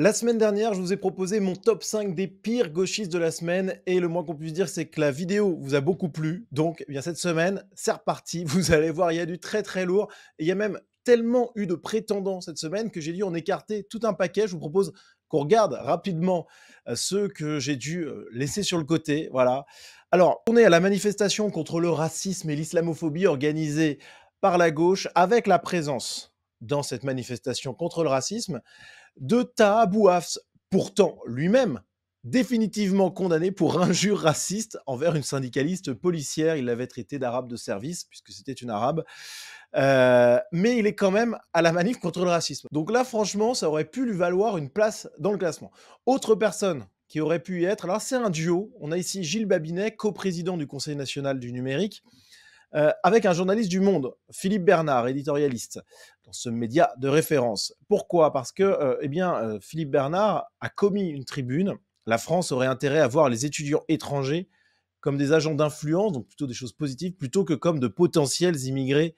La semaine dernière, je vous ai proposé mon top 5 des pires gauchistes de la semaine et le moins qu'on puisse dire, c'est que la vidéo vous a beaucoup plu. Donc, eh bien cette semaine, c'est reparti. Vous allez voir, il y a du très très lourd. il y a même tellement eu de prétendants cette semaine que j'ai dû en écarter tout un paquet. Je vous propose qu'on regarde rapidement euh, ceux que j'ai dû euh, laisser sur le côté. Voilà. Alors, on est à la manifestation contre le racisme et l'islamophobie organisée par la gauche avec la présence dans cette manifestation contre le racisme de Bouafs, pourtant lui-même définitivement condamné pour injure raciste envers une syndicaliste policière. Il l'avait traité d'arabe de service, puisque c'était une arabe. Euh, mais il est quand même à la manif contre le racisme. Donc là, franchement, ça aurait pu lui valoir une place dans le classement. Autre personne qui aurait pu y être, alors c'est un duo. On a ici Gilles Babinet, coprésident du Conseil national du numérique, euh, avec un journaliste du Monde, Philippe Bernard, éditorialiste, dans ce média de référence. Pourquoi Parce que euh, eh bien, euh, Philippe Bernard a commis une tribune. La France aurait intérêt à voir les étudiants étrangers comme des agents d'influence, donc plutôt des choses positives, plutôt que comme de potentiels immigrés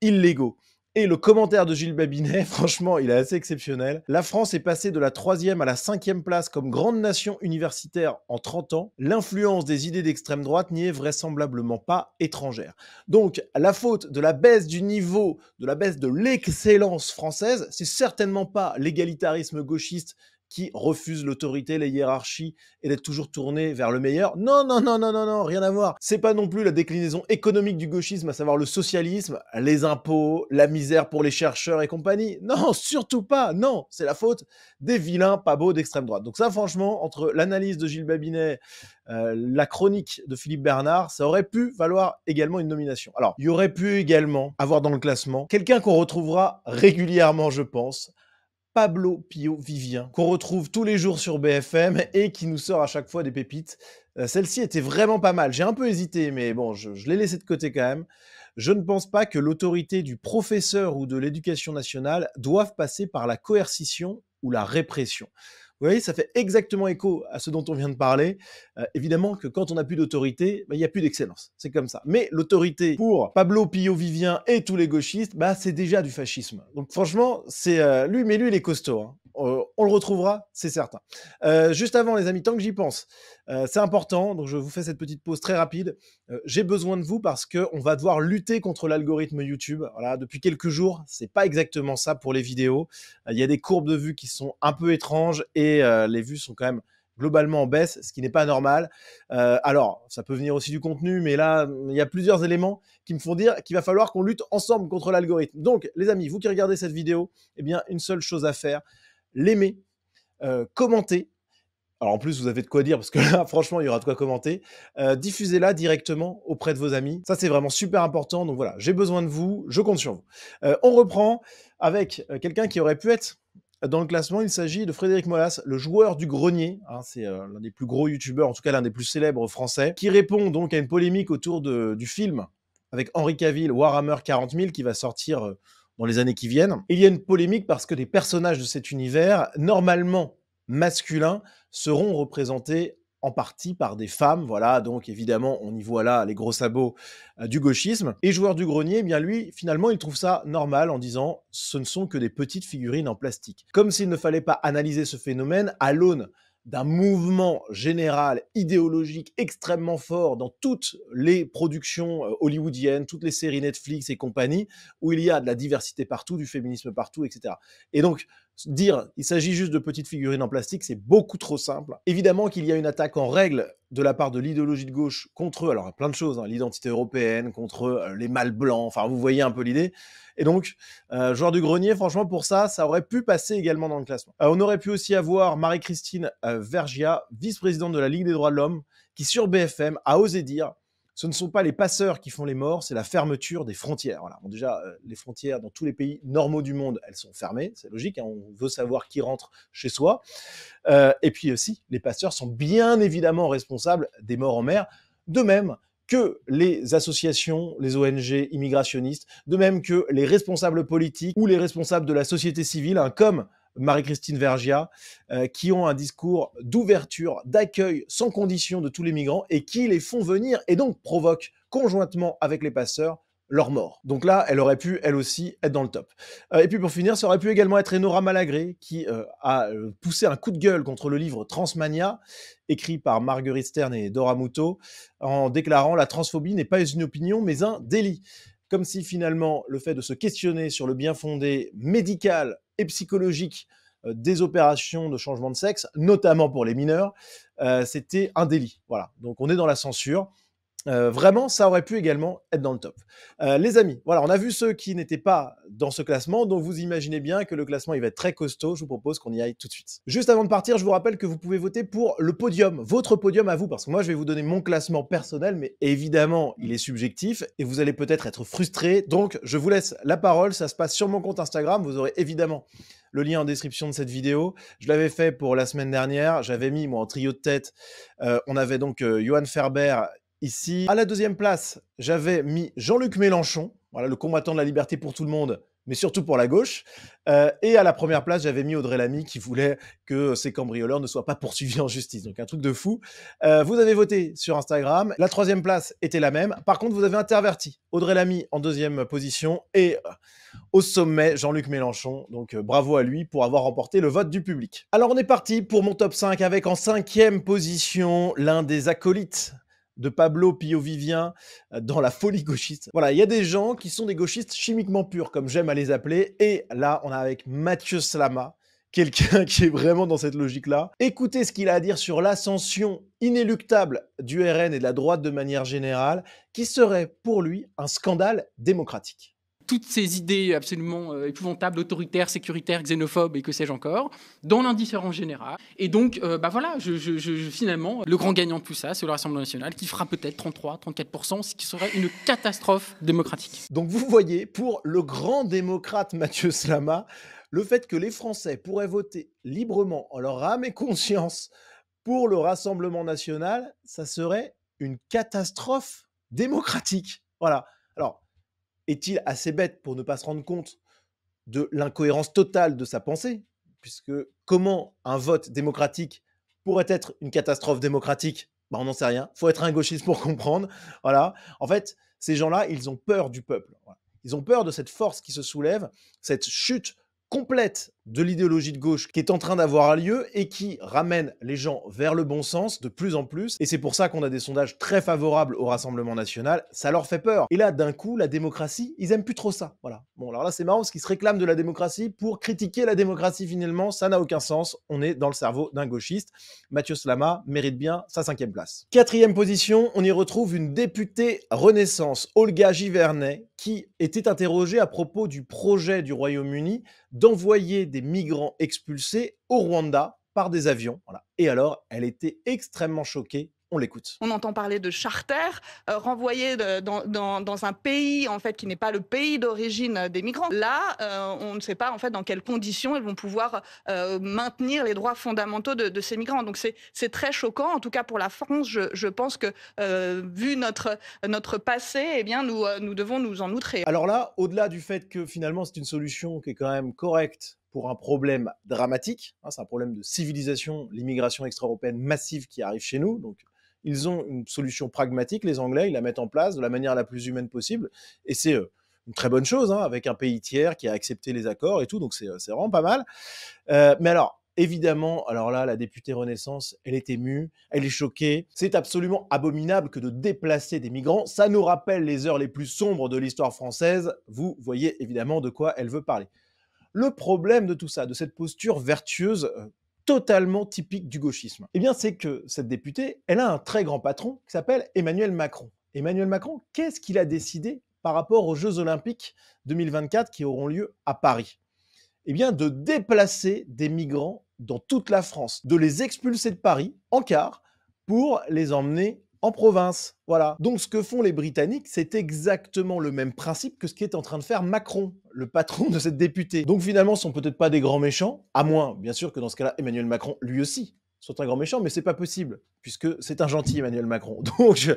illégaux. Et le commentaire de Gilles Babinet, franchement, il est assez exceptionnel. La France est passée de la troisième à la cinquième place comme grande nation universitaire en 30 ans. L'influence des idées d'extrême droite n'y est vraisemblablement pas étrangère. Donc, la faute de la baisse du niveau, de la baisse de l'excellence française, c'est certainement pas l'égalitarisme gauchiste qui refuse l'autorité, les hiérarchies et d'être toujours tourné vers le meilleur. Non, non, non, non, non, non, rien à voir. C'est pas non plus la déclinaison économique du gauchisme, à savoir le socialisme, les impôts, la misère pour les chercheurs et compagnie. Non, surtout pas. Non, c'est la faute des vilains pas beaux d'extrême droite. Donc ça, franchement, entre l'analyse de Gilles Babinet, euh, la chronique de Philippe Bernard, ça aurait pu valoir également une nomination. Alors, il y aurait pu également avoir dans le classement quelqu'un qu'on retrouvera régulièrement, je pense, Pablo Pio Vivien, qu'on retrouve tous les jours sur BFM et qui nous sort à chaque fois des pépites. Euh, celle-ci était vraiment pas mal. J'ai un peu hésité, mais bon, je, je l'ai laissé de côté quand même. Je ne pense pas que l'autorité du professeur ou de l'éducation nationale doive passer par la coercition ou la répression. Vous voyez, ça fait exactement écho à ce dont on vient de parler. Euh, évidemment que quand on n'a plus d'autorité, bah, il n'y a plus d'excellence. C'est comme ça. Mais l'autorité pour Pablo Pio Vivien et tous les gauchistes, bah, c'est déjà du fascisme. Donc franchement, c'est euh, lui, mais lui, il est costaud. Hein on le retrouvera, c'est certain. Euh, juste avant, les amis, tant que j'y pense, euh, c'est important. Donc, je vous fais cette petite pause très rapide. Euh, j'ai besoin de vous parce qu'on va devoir lutter contre l'algorithme YouTube. depuis quelques jours, c'est pas exactement ça pour les vidéos. Il y a des courbes de vues qui sont un peu étranges et les vues sont quand même globalement en baisse, ce qui n'est pas normal. alors, ça peut venir aussi du contenu, mais là, il y a plusieurs éléments qui me font dire qu'il va falloir qu'on lutte ensemble contre l'algorithme. Donc, les amis, vous qui regardez cette vidéo, eh bien, une seule chose à faire, l'aimer, euh, commenter. Alors en plus, vous avez de quoi dire parce que là, franchement, il y aura de quoi commenter. Euh, diffusez-la directement auprès de vos amis. Ça, c'est vraiment super important. Donc voilà, j'ai besoin de vous, je compte sur vous. Euh, on reprend avec quelqu'un qui aurait pu être dans le classement. Il s'agit de Frédéric Molas, le joueur du grenier. Hein, c'est l'un des plus gros youtubeurs, en tout cas l'un des plus célèbres français, qui répond donc à une polémique autour du film avec Henri Caville, Warhammer 40 000, qui va sortir dans les années qui viennent. il y a une polémique parce que des personnages de cet univers, normalement masculins, seront représentés en partie par des femmes, voilà, donc évidemment, on y voit là les gros sabots euh, du gauchisme. Et joueur du grenier, eh bien lui, finalement, il trouve ça normal en disant ce ne sont que des petites figurines en plastique. Comme s'il ne fallait pas analyser ce phénomène à l'aune d'un mouvement général, idéologique extrêmement fort dans toutes les productions euh, hollywoodiennes, toutes les séries Netflix et compagnie, où il y a de la diversité partout, du féminisme partout, etc. Et donc, Dire il s'agit juste de petites figurines en plastique, c'est beaucoup trop simple. Évidemment qu'il y a une attaque en règle de la part de l'idéologie de gauche contre eux, alors plein de choses, hein. l'identité européenne, contre euh, les mâles blancs, enfin vous voyez un peu l'idée. Et donc, euh, joueur du grenier, franchement, pour ça, ça aurait pu passer également dans le classement. Euh, on aurait pu aussi avoir Marie-Christine Vergia, vice-présidente de la Ligue des droits de l'homme, qui sur BFM a osé dire ce ne sont pas les passeurs qui font les morts, c'est la fermeture des frontières. déjà, euh, les frontières dans tous les pays normaux du monde, elles sont fermées, c'est logique, hein, on veut savoir qui rentre chez soi. Euh, et puis aussi, les passeurs sont bien évidemment responsables des morts en mer, de même que les associations, les ONG immigrationnistes, de même que les responsables politiques ou les responsables de la société civile, hein, comme Marie-Christine Vergia, euh, qui ont un discours d'ouverture, d'accueil sans condition de tous les migrants et qui les font venir et donc provoquent conjointement avec les passeurs leur mort. Donc là, elle aurait pu, elle aussi, être dans le top. Euh, et puis pour finir, ça aurait pu également être Enora Malagré, qui euh, a poussé un coup de gueule contre le livre Transmania, écrit par Marguerite Stern et Dora Muto, en déclarant « La transphobie n'est pas une opinion, mais un délit » comme si finalement le fait de se questionner sur le bien fondé médical et psychologique euh, des opérations de changement de sexe, notamment pour les mineurs, euh, c'était un délit. Voilà. Donc on est dans la censure. Euh, vraiment, ça aurait pu également être dans le top. Euh, les amis, voilà, on a vu ceux qui n'étaient pas dans ce classement, donc vous imaginez bien que le classement il va être très costaud. Je vous propose qu'on y aille tout de suite. Juste avant de partir, je vous rappelle que vous pouvez voter pour le podium, votre podium à vous, parce que moi je vais vous donner mon classement personnel, mais évidemment il est subjectif et vous allez peut-être être frustré. Donc je vous laisse la parole. Ça se passe sur mon compte Instagram. Vous aurez évidemment le lien en description de cette vidéo. Je l'avais fait pour la semaine dernière. J'avais mis, moi, en trio de tête, euh, on avait donc Johan Ferber, ici. À la deuxième place, j'avais mis Jean-Luc Mélenchon, voilà, le combattant de la liberté pour tout le monde, mais surtout pour la gauche. Euh, et à la première place, j'avais mis Audrey Lamy qui voulait que ces cambrioleurs ne soient pas poursuivis en justice. Donc un truc de fou. Euh, vous avez voté sur Instagram. La troisième place était la même. Par contre, vous avez interverti Audrey Lamy en deuxième position et euh, au sommet Jean-Luc Mélenchon. Donc bravo à lui pour avoir remporté le vote du public. Alors on est parti pour mon top 5 avec en cinquième position l'un des acolytes de Pablo Pio Vivien euh, dans la folie gauchiste. Voilà, il y a des gens qui sont des gauchistes chimiquement purs, comme j'aime à les appeler. Et là, on a avec Mathieu Slama, quelqu'un qui est vraiment dans cette logique-là. Écoutez ce qu'il a à dire sur l'ascension inéluctable du RN et de la droite de manière générale, qui serait pour lui un scandale démocratique toutes ces idées absolument euh, épouvantables, autoritaires, sécuritaires, xénophobes et que sais-je encore, dans l'indifférence générale. Et donc, ben voilà, je, finalement, le grand gagnant de tout ça, c'est le Rassemblement national qui fera peut-être 33-34%, ce qui serait une catastrophe démocratique. Donc vous voyez, pour le grand démocrate Mathieu Slama, le fait que les Français pourraient voter librement en leur âme et conscience pour le Rassemblement national, ça serait une catastrophe démocratique. Voilà est-il assez bête pour ne pas se rendre compte de l'incohérence totale de sa pensée Puisque comment un vote démocratique pourrait être une catastrophe démocratique bah, On n'en sait rien. il faut être un gauchiste pour comprendre. Voilà. En fait, ces gens-là, ils ont peur du peuple. Ils ont peur de cette force qui se soulève, cette chute complète de l'idéologie de gauche qui est en train d'avoir lieu et qui ramène les gens vers le bon sens de plus en plus. Et c'est pour ça qu'on a des sondages très favorables au Rassemblement national. Ça leur fait peur. Et là, d'un coup, la démocratie, ils aiment plus trop ça. Voilà. Bon, alors là, c'est marrant parce qu'ils se réclament de la démocratie pour critiquer la démocratie finalement. Ça n'a aucun sens. On est dans le cerveau d'un gauchiste. Mathieu Slama mérite bien sa cinquième place. Quatrième position, on y retrouve une députée Renaissance, Olga Givernet, qui était interrogée à propos du projet du Royaume-Uni d'envoyer des migrants expulsés au Rwanda par des avions. Et alors, elle était extrêmement choquée on l'écoute. On entend parler de charters euh, renvoyés dans, un pays en fait qui n'est pas le pays d'origine des migrants. Là, euh, on ne sait pas en fait dans quelles conditions ils vont pouvoir euh, maintenir les droits fondamentaux de, ces migrants. Donc c'est très choquant. En tout cas pour la France, je, pense que vu notre notre passé, eh bien nous nous devons nous en outrer. Alors là, au-delà du fait que finalement c'est une solution qui est quand même correcte pour un problème dramatique. Hein, c'est un problème de civilisation, l'immigration extra-européenne massive qui arrive chez nous. Donc, ils ont une solution pragmatique, les Anglais, ils la mettent en place de la manière la plus humaine possible. Et c'est euh, une très bonne chose, hein, avec un pays tiers qui a accepté les accords et tout. Donc, c'est euh, vraiment pas mal. Euh, mais alors, Évidemment, alors là, la députée Renaissance, elle est émue, elle est choquée. C'est absolument abominable que de déplacer des migrants. Ça nous rappelle les heures les plus sombres de l'histoire française. Vous voyez évidemment de quoi elle veut parler. Le problème de tout ça, de cette posture vertueuse euh, totalement typique du gauchisme, eh bien c'est que cette députée, elle a un très grand patron qui s'appelle Emmanuel Macron. Emmanuel Macron, qu'est-ce qu'il a décidé par rapport aux Jeux olympiques 2024 qui auront lieu à Paris Eh bien de déplacer des migrants dans toute la France, de les expulser de Paris en car pour les emmener en province. Voilà. Donc ce que font les Britanniques, c'est exactement le même principe que ce qui est en train de faire Macron, le patron de cette députée. Donc finalement, ce sont peut-être pas des grands méchants, à moins, bien sûr, que dans ce cas-là, Emmanuel Macron, lui aussi, sont un grand méchant, mais c'est pas possible, puisque c'est un gentil Emmanuel Macron. Donc,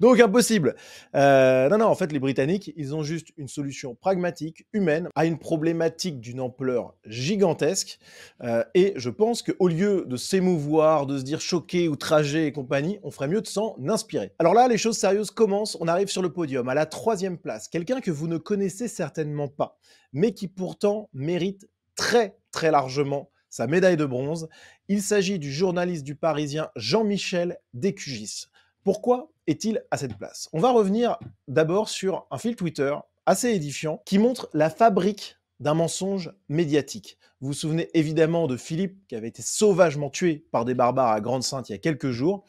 donc impossible. Euh, non, non, en fait, les Britanniques, ils ont juste une solution pragmatique, humaine, à une problématique d'une ampleur gigantesque. Euh, et je pense qu'au lieu de s'émouvoir, de se dire choqué, outragé et compagnie, on ferait mieux de s'en inspirer. Alors là, les choses sérieuses commencent. On arrive sur le podium, à la troisième place. Quelqu'un que vous ne connaissez certainement pas, mais qui pourtant mérite très, très largement sa médaille de bronze. Il s'agit du journaliste du Parisien Jean-Michel Décugis. Pourquoi est-il à cette place On va revenir d'abord sur un fil Twitter assez édifiant qui montre la fabrique d'un mensonge médiatique. Vous vous souvenez évidemment de Philippe qui avait été sauvagement tué par des barbares à Grande-Sainte il y a quelques jours.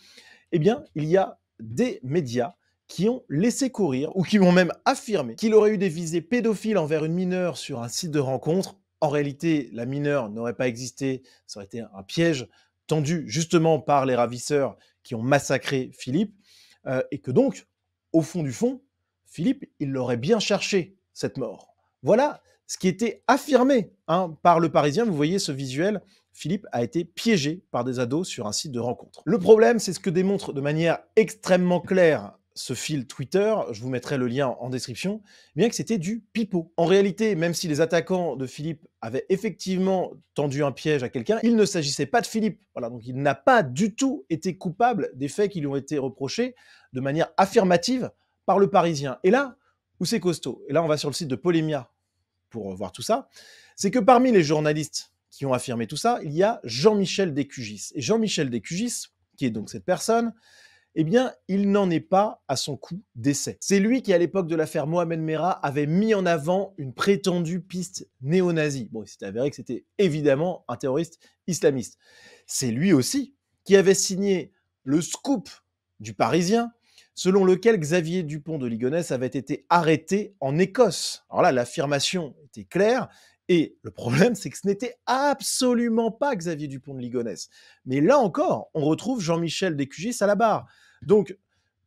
Eh bien, il y a des médias qui ont laissé courir ou qui ont même affirmé qu'il aurait eu des visées pédophiles envers une mineure sur un site de rencontre en réalité, la mineure n'aurait pas existé, ça aurait été un piège tendu justement par les ravisseurs qui ont massacré Philippe, euh, et que donc, au fond du fond, Philippe, il l'aurait bien cherché, cette mort. Voilà ce qui était affirmé hein, par le Parisien. Vous voyez ce visuel, Philippe a été piégé par des ados sur un site de rencontre. Le problème, c'est ce que démontre de manière extrêmement claire ce fil Twitter, je vous mettrai le lien en description, bien que c'était du pipeau. En réalité, même si les attaquants de Philippe avaient effectivement tendu un piège à quelqu'un, il ne s'agissait pas de Philippe. Voilà, donc il n'a pas du tout été coupable des faits qui lui ont été reprochés de manière affirmative par le Parisien. Et là, où c'est costaud, et là on va sur le site de Polémia pour voir tout ça, c'est que parmi les journalistes qui ont affirmé tout ça, il y a Jean-Michel Descugis. Et Jean-Michel Descugis, qui est donc cette personne, eh bien, il n'en est pas à son coup d'essai. C'est lui qui, à l'époque de l'affaire Mohamed Merah, avait mis en avant une prétendue piste néo-nazie. Bon, il s'est avéré que c'était évidemment un terroriste islamiste. C'est lui aussi qui avait signé le scoop du Parisien, selon lequel Xavier Dupont de Ligonnès avait été arrêté en Écosse. Alors là, l'affirmation était claire et le problème, c'est que ce n'était absolument pas Xavier Dupont de Ligonnès. Mais là encore, on retrouve Jean-Michel Descugis à la barre. Donc,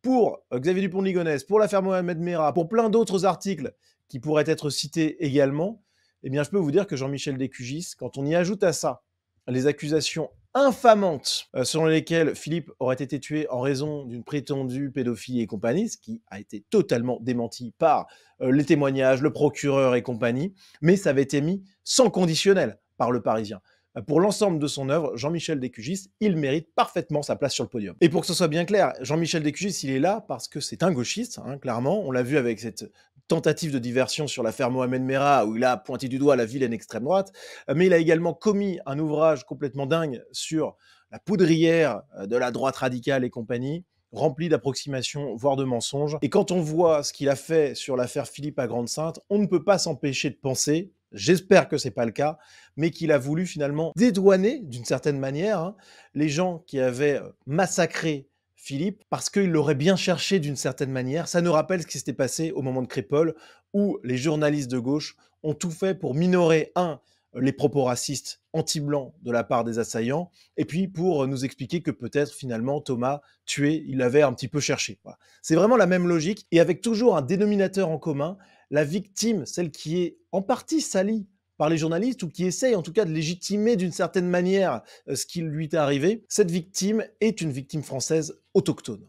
pour euh, Xavier Dupont de Ligonnès, pour l'affaire Mohamed Merah, pour plein d'autres articles qui pourraient être cités également, eh bien, je peux vous dire que Jean-Michel Descugis, quand on y ajoute à ça les accusations infamantes euh, selon lesquelles Philippe aurait été tué en raison d'une prétendue pédophilie et compagnie, ce qui a été totalement démenti par euh, les témoignages, le procureur et compagnie, mais ça avait été mis sans conditionnel par le Parisien. Euh, pour l'ensemble de son œuvre, Jean-Michel Descugis, il mérite parfaitement sa place sur le podium. Et pour que ce soit bien clair, Jean-Michel Descugis, il est là parce que c'est un gauchiste, hein, clairement. On l'a vu avec cette tentative de diversion sur l'affaire Mohamed Mera où il a pointé du doigt la vilaine extrême droite, euh, mais il a également commis un ouvrage complètement dingue sur la poudrière euh, de la droite radicale et compagnie, rempli d'approximations, voire de mensonges. Et quand on voit ce qu'il a fait sur l'affaire Philippe à Grande-Sainte, on ne peut pas s'empêcher de penser, j'espère que ce n'est pas le cas, mais qu'il a voulu finalement dédouaner, d'une certaine manière, hein, les gens qui avaient euh, massacré Philippe, parce qu'il l'aurait bien cherché d'une certaine manière. Ça nous rappelle ce qui s'était passé au moment de Crépole, où les journalistes de gauche ont tout fait pour minorer, un, les propos racistes anti-blancs de la part des assaillants, et puis pour nous expliquer que peut-être finalement Thomas, tué, il l'avait un petit peu cherché. C'est vraiment la même logique, et avec toujours un dénominateur en commun, la victime, celle qui est en partie salie par les journalistes ou qui essaye en tout cas de légitimer d'une certaine manière euh, ce qui lui est arrivé, cette victime est une victime française autochtone.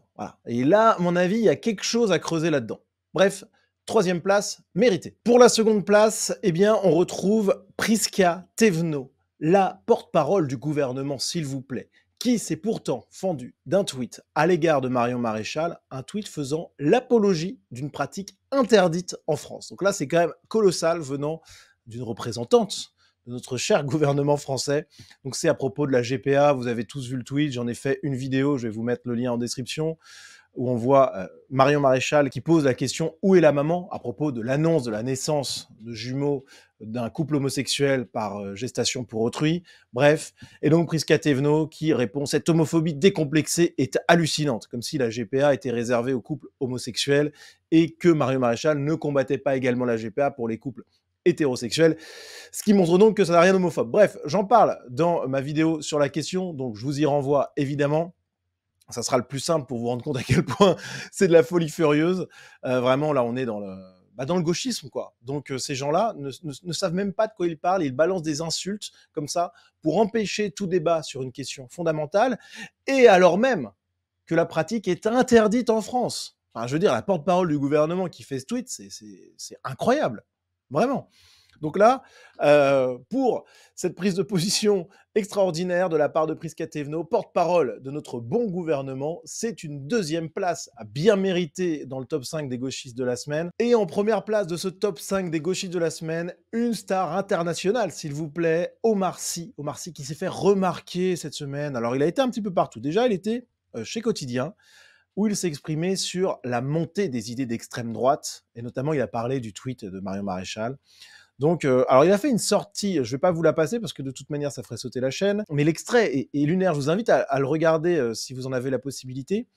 Et là, à mon avis, il y a quelque chose à creuser là-dedans. Bref, troisième place méritée. Pour la seconde place, eh bien, on retrouve Priska Tevno, la porte-parole du gouvernement, s'il vous plaît, qui s'est pourtant fendue d'un tweet à l'égard de Marion Maréchal, un tweet faisant l'apologie d'une pratique interdite en France. Donc là, c'est quand même colossal venant d'une représentante de notre cher gouvernement français. Donc c'est à propos de la GPA, vous avez tous vu le tweet, j'en ai fait une vidéo, je vais vous mettre le lien en description, où on voit euh, Marion Maréchal qui pose la question où est la maman à propos de l'annonce de la naissance de jumeaux d'un couple homosexuel par euh, gestation pour autrui. Bref, et donc Priska Thévenot qui répond cette homophobie décomplexée est hallucinante, comme si la GPA était réservée aux couples homosexuels et que Marion Maréchal ne combattait pas également la GPA pour les couples hétérosexuel, ce qui montre donc que ça n'a rien d'homophobe. Bref, j'en parle dans ma vidéo sur la question, donc je vous y renvoie évidemment. Ça sera le plus simple pour vous rendre compte à quel point c'est de la folie furieuse. Euh, vraiment, là, on est dans le, bah, dans le gauchisme, quoi. Donc euh, ces gens-là ne, savent même pas de quoi ils parlent, ils balancent des insultes comme ça pour empêcher tout débat sur une question fondamentale, et alors même que la pratique est interdite en France. Enfin, je veux dire, la porte-parole du gouvernement qui fait ce tweet, c'est incroyable. Vraiment. Donc là, euh, pour cette prise de position extraordinaire de la part de Prisca Thévenot, porte-parole de notre bon gouvernement, c'est une deuxième place à bien mériter dans le top 5 des gauchistes de la semaine. Et en première place de ce top 5 des gauchistes de la semaine, une star internationale, s'il vous plaît, Omar Sy. Omar Sy qui s'est fait remarquer cette semaine. Alors il a été un petit peu partout. Déjà, il était euh, chez Quotidien où il s'est exprimé sur la montée des idées d'extrême droite, et notamment il a parlé du tweet de Marion Maréchal. Donc, euh, alors il a fait une sortie, je ne vais pas vous la passer parce que de toute manière ça ferait sauter la chaîne, mais l'extrait est, lunaire, je vous invite à, le regarder euh, si vous en avez la possibilité.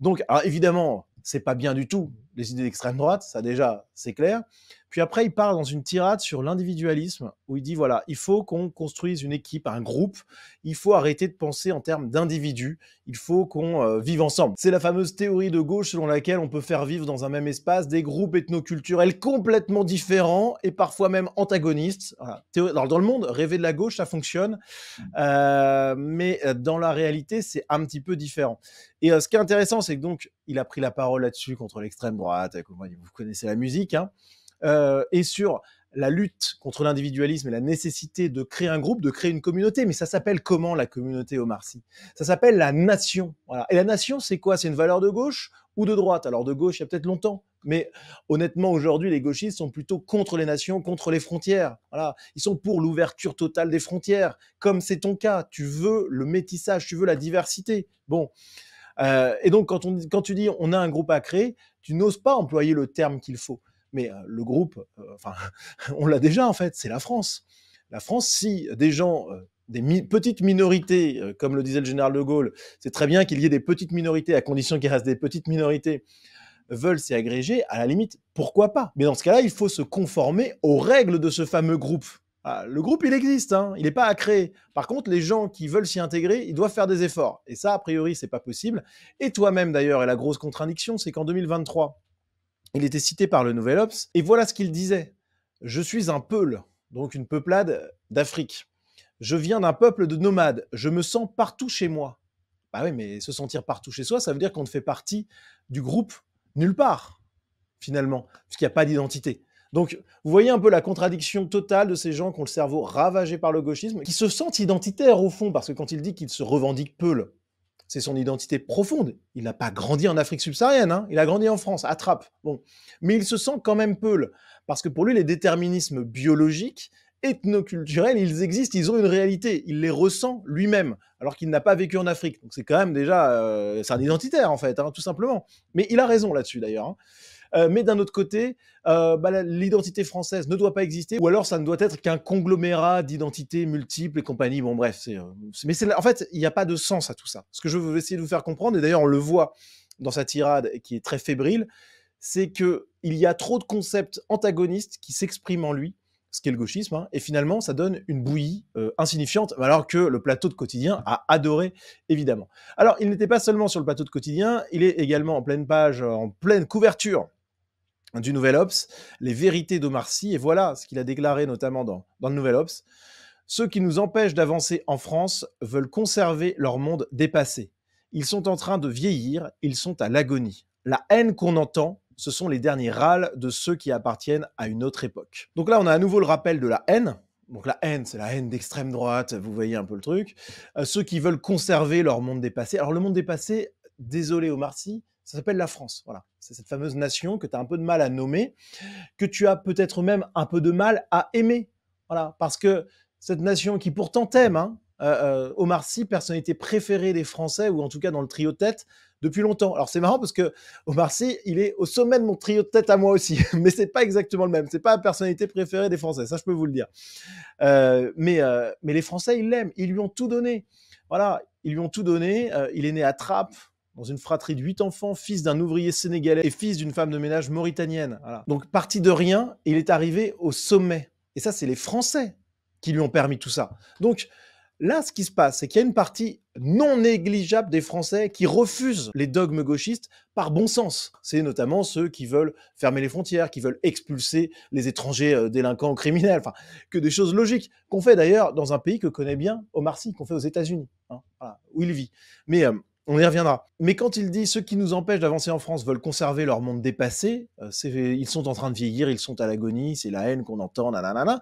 Donc, alors évidemment, c'est pas bien du tout les idées d'extrême droite, ça déjà, c'est clair. Puis après, il parle dans une tirade sur l'individualisme, où il dit, voilà, il faut qu'on construise une équipe, un groupe, il faut arrêter de penser en termes d'individus, il faut qu'on euh, vive ensemble. C'est la fameuse théorie de gauche selon laquelle on peut faire vivre dans un même espace des groupes ethnoculturels complètement différents et parfois même antagonistes. dans le monde, rêver de la gauche, ça fonctionne, mm. euh, mais euh, dans la réalité, c'est un petit peu différent. Et ce qui est intéressant, c'est que donc, il a pris la parole là-dessus contre l'extrême droite vous connaissez la musique, hein. euh, et sur la lutte contre l'individualisme et la nécessité de créer un groupe, de créer une communauté. Mais ça s'appelle comment la communauté Omar Sy Ça s'appelle la nation. Et la nation, c'est quoi C'est une valeur de gauche ou de droite Alors de gauche, il y a peut-être longtemps. Mais honnêtement, aujourd'hui, les gauchistes sont plutôt contre les nations, contre les frontières. Voilà. Ils sont pour l'ouverture totale des frontières, comme c'est ton cas. Tu veux le métissage, tu veux la diversité. Bon, euh, et donc, quand, tu dis on a un groupe à créer, tu n'oses pas employer le terme qu'il faut. Mais euh, le groupe, euh, enfin, on l'a déjà en fait, c'est la France. La France, si des gens des petites minorités, comme le disait le général de Gaulle, c'est très bien qu'il y ait des petites minorités, à condition qu'il reste des petites minorités, veulent s'y agréger, à la limite, pourquoi pas Mais dans ce cas-là, il faut se conformer aux règles de ce fameux groupe. Ah, le groupe, il existe, hein. il n'est pas à créer. Par contre, les gens qui veulent s'y intégrer, ils doivent faire des efforts. Et ça, a priori, c'est pas possible. Et toi-même, d'ailleurs, et la grosse contradiction, c'est qu'en 2023, il était cité par le Nouvel Ops, et voilà ce qu'il disait. Je suis un peul, donc une peuplade d'Afrique. Je viens d'un peuple de nomades. Je me sens partout chez moi. Bah oui, mais se sentir partout chez soi, ça veut dire qu'on ne fait partie du groupe nulle part, finalement, puisqu'il n'y a pas d'identité. Donc, vous voyez un peu la contradiction totale de ces gens qui ont le cerveau ravagé par le gauchisme, qui se sentent identitaires au fond, parce que quand il dit qu'il se revendique Peul, c'est son identité profonde. Il n'a pas grandi en Afrique subsaharienne, hein. il a grandi en France, attrape. Bon. Mais il se sent quand même Peul, parce que pour lui, les déterminismes biologiques, ethnoculturels, ils existent, ils ont une réalité, il les ressent lui-même, alors qu'il n'a pas vécu en Afrique. Donc c'est quand même déjà, euh, c'est un identitaire en fait, hein, tout simplement. Mais il a raison là-dessus d'ailleurs. Hein. Euh, mais d'un autre côté, euh, bah, l'identité française ne doit pas exister, ou alors ça ne doit être qu'un conglomérat d'identités multiples et compagnie. Bon, bref, c'est, euh, mais en fait, il n'y a pas de sens à tout ça. Ce que je veux essayer de vous faire comprendre, et d'ailleurs on le voit dans sa tirade qui est très fébrile, c'est qu'il y a trop de concepts antagonistes qui s'expriment en lui, ce qu'est le gauchisme, hein, et finalement ça donne une bouillie insignifiante, alors que le plateau de quotidien a adoré, évidemment. Alors il n'était pas seulement sur le plateau de quotidien, il est également en pleine page, en pleine couverture du Nouvel Ops, les vérités d'Omar Sy, et voilà ce qu'il a déclaré notamment dans, le Nouvel Ops. Ceux qui nous empêchent d'avancer en France veulent conserver leur monde dépassé. Ils sont en train de vieillir, ils sont à l'agonie. La haine qu'on entend, ce sont les derniers râles de ceux qui appartiennent à une autre époque. Donc là, on a à nouveau le rappel de la haine. Donc la haine, c'est la haine d'extrême droite, vous voyez un peu le truc. Euh, ceux qui veulent conserver leur monde dépassé. Alors le monde dépassé, désolé Omar Sy, ça s'appelle la France. Voilà. C'est cette fameuse nation que tu as un peu de mal à nommer, que tu as peut-être même un peu de mal à aimer. Voilà. Parce que cette nation qui pourtant t'aime, hein, euh, euh, Omar Sy, personnalité préférée des Français, ou en tout cas dans le trio de tête, depuis longtemps. Alors c'est marrant parce que Omar Sy, il est au sommet de mon trio de tête à moi aussi, mais c'est pas exactement le même. C'est pas la personnalité préférée des Français, ça je peux vous le dire. Euh, mais, mais les Français, ils l'aiment, ils lui ont tout donné. Voilà, ils lui ont tout donné. il est né à Trappes, dans une fratrie de huit enfants, fils d'un ouvrier sénégalais et fils d'une femme de ménage mauritanienne. Donc parti de rien, il est arrivé au sommet. Et ça, c'est les Français qui lui ont permis tout ça. Donc là, ce qui se passe, c'est qu'il y a une partie non négligeable des Français qui refusent les dogmes gauchistes par bon sens. C'est notamment ceux qui veulent fermer les frontières, qui veulent expulser les étrangers euh, délinquants ou criminels, enfin, que des choses logiques, qu'on fait d'ailleurs dans un pays que connaît bien Omar Sy, qu'on fait aux États-Unis, hein, où il vit. Mais euh, on y reviendra. Mais quand il dit ceux qui nous empêchent d'avancer en France veulent conserver leur monde dépassé, euh, ils sont en train de vieillir, ils sont à l'agonie, c'est la haine qu'on entend, nanana.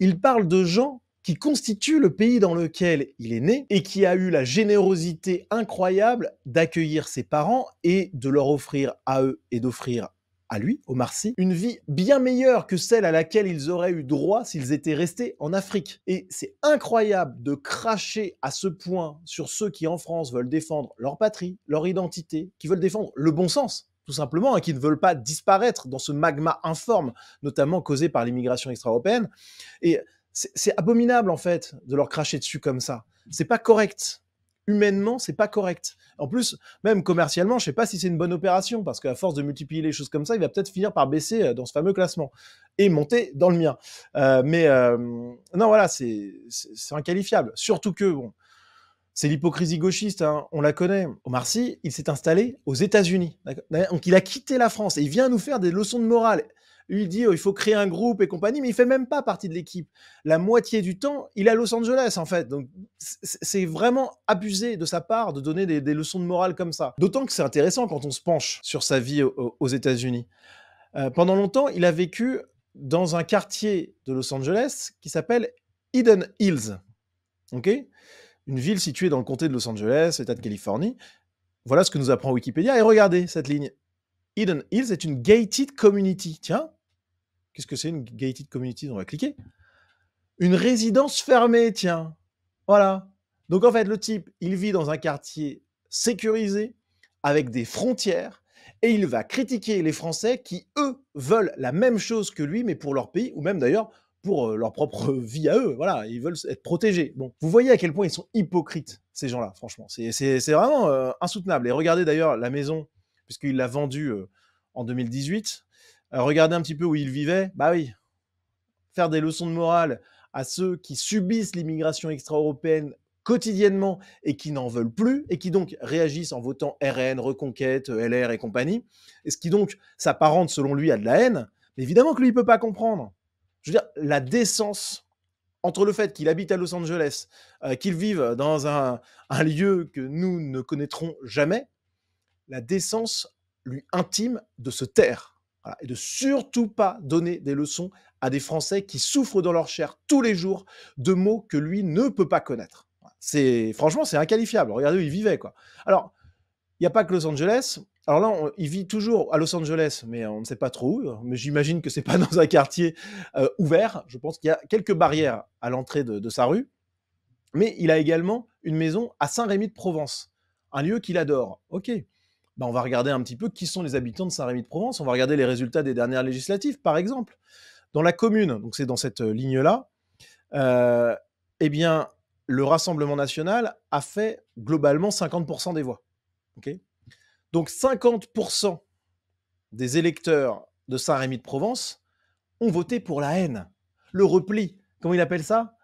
Il parle de gens qui constituent le pays dans lequel il est né et qui a eu la générosité incroyable d'accueillir ses parents et de leur offrir à eux et d'offrir à lui, Omar Sy, une vie bien meilleure que celle à laquelle ils auraient eu droit s'ils étaient restés en Afrique. Et c'est incroyable de cracher à ce point sur ceux qui en France veulent défendre leur patrie, leur identité, qui veulent défendre le bon sens tout simplement, et hein, qui ne veulent pas disparaître dans ce magma informe, notamment causé par l'immigration extra-européenne. Et c'est abominable, en fait, de leur cracher dessus comme ça. C'est pas correct humainement, c'est pas correct. En plus, même commercialement, je sais pas si c'est une bonne opération parce qu'à force de multiplier les choses comme ça, il va peut-être finir par baisser euh, dans ce fameux classement et monter dans le mien. Euh, mais euh, non, voilà, c'est inqualifiable. Surtout que bon, c'est l'hypocrisie gauchiste, hein, on la connaît. Omar Sy, il s'est installé aux États-Unis, donc il a quitté la France et il vient nous faire des leçons de morale il dit oh, il faut créer un groupe et compagnie, mais il fait même pas partie de l'équipe. La moitié du temps, il est à Los Angeles, en fait. Donc, c'est vraiment abusé de sa part de donner des, leçons de morale comme ça. D'autant que c'est intéressant quand on se penche sur sa vie aux, États-Unis. Euh, pendant longtemps, il a vécu dans un quartier de Los Angeles qui s'appelle Hidden Hills. OK Une ville située dans le comté de Los Angeles, État de Californie. Voilà ce que nous apprend Wikipédia. Et regardez cette ligne Hidden Hills est une gated community. Tiens, qu'est-ce que c'est une gated community On va cliquer. Une résidence fermée, tiens. Voilà. Donc en fait, le type, il vit dans un quartier sécurisé, avec des frontières, et il va critiquer les Français qui, eux, veulent la même chose que lui, mais pour leur pays, ou même d'ailleurs pour euh, leur propre vie à eux. Voilà, ils veulent être protégés. Bon, vous voyez à quel point ils sont hypocrites, ces gens-là, franchement. C'est vraiment euh, insoutenable. Et regardez d'ailleurs la maison puisqu'il l'a vendu euh, en 2018. Euh, regardez un petit peu où il vivait. Bah oui, faire des leçons de morale à ceux qui subissent l'immigration extra-européenne quotidiennement et qui n'en veulent plus et qui donc réagissent en votant RN, Reconquête, LR et compagnie, et ce qui donc s'apparente selon lui à de la haine, mais évidemment que lui, il ne peut pas comprendre. Je veux dire, la décence entre le fait qu'il habite à Los Angeles, euh, qu'il vive dans un, un lieu que nous ne connaîtrons jamais, la décence lui intime de se taire et de surtout pas donner des leçons à des Français qui souffrent dans leur chair tous les jours de mots que lui ne peut pas connaître. C'est franchement c'est inqualifiable. Regardez il vivait quoi. Alors il n'y a pas que Los Angeles. Alors là, il vit toujours à Los Angeles, mais on ne sait pas trop où. Mais j'imagine que c'est pas dans un quartier euh, ouvert. Je pense qu'il y a quelques barrières à l'entrée de, de sa rue. Mais il a également une maison à Saint-Rémy de Provence, un lieu qu'il adore. Ok, bah, on va regarder un petit peu qui sont les habitants de Saint-Rémy-de-Provence. On va regarder les résultats des dernières législatives, par exemple. Dans la commune, donc c'est dans cette euh, ligne-là, euh, eh bien, le Rassemblement national a fait globalement 50% des voix. donc 50% des électeurs de Saint-Rémy-de-Provence ont voté pour la haine, le repli. Comment il appelle ça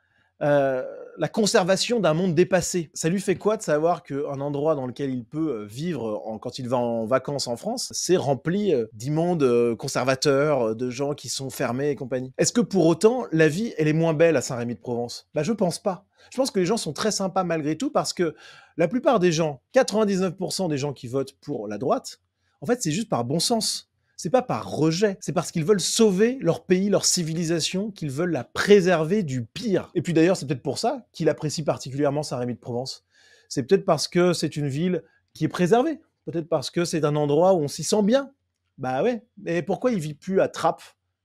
euh, la conservation d'un monde dépassé. Ça lui fait quoi de savoir qu'un endroit dans lequel il peut euh, vivre quand il va en vacances en France, c'est rempli euh, d'immondes euh, conservateurs, de gens qui sont fermés et compagnie Est-ce que pour autant, la vie, elle est moins belle à Saint-Rémy-de-Provence Bah, je pense pas. Je pense que les gens sont très sympas malgré tout parce que la plupart des gens, 99% des gens qui votent pour la droite, en fait, c'est juste par bon sens c'est pas par rejet, c'est parce qu'ils veulent sauver leur pays, leur civilisation, qu'ils veulent la préserver du pire. Et puis d'ailleurs, c'est peut-être pour ça qu'il apprécie particulièrement Saint-Rémy de Provence. C'est peut-être parce que c'est une ville qui est préservée, peut-être parce que c'est un endroit où on s'y sent bien. Bah ouais, mais pourquoi il vit plus à Trappes,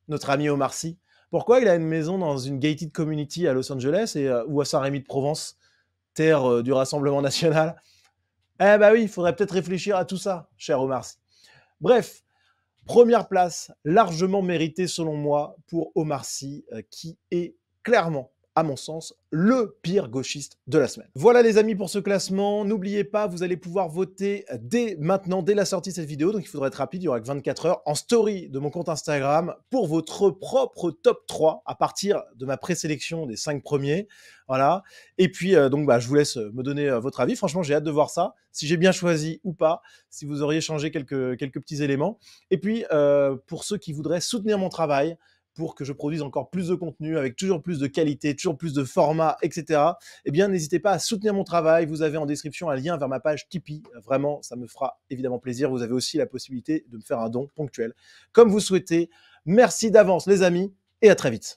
notre ami Omar Sy Pourquoi il a une maison dans une gated community à Los Angeles et, euh, ou à Saint-Rémy de Provence, terre euh, du Rassemblement national Eh bah oui, il faudrait peut-être réfléchir à tout ça, cher Omar Bref, Première place largement méritée selon moi pour Omar Sy, euh, qui est clairement à mon sens, le pire gauchiste de la semaine. Voilà les amis pour ce classement. N'oubliez pas, vous allez pouvoir voter dès maintenant, dès la sortie de cette vidéo. Donc il faudra être rapide, il y aura que 24 heures en story de mon compte Instagram pour votre propre top 3 à partir de ma présélection des 5 premiers. Voilà. Et puis euh, donc bah, je vous laisse me donner euh, votre avis. Franchement, j'ai hâte de voir ça, si j'ai bien choisi ou pas, si vous auriez changé quelques, petits éléments. Et puis euh, pour ceux qui voudraient soutenir mon travail, pour que je produise encore plus de contenu avec toujours plus de qualité, toujours plus de format, etc., eh bien, n'hésitez pas à soutenir mon travail. Vous avez en description un lien vers ma page Tipeee. Vraiment, ça me fera évidemment plaisir. Vous avez aussi la possibilité de me faire un don ponctuel, comme vous souhaitez. Merci d'avance, les amis, et à très vite.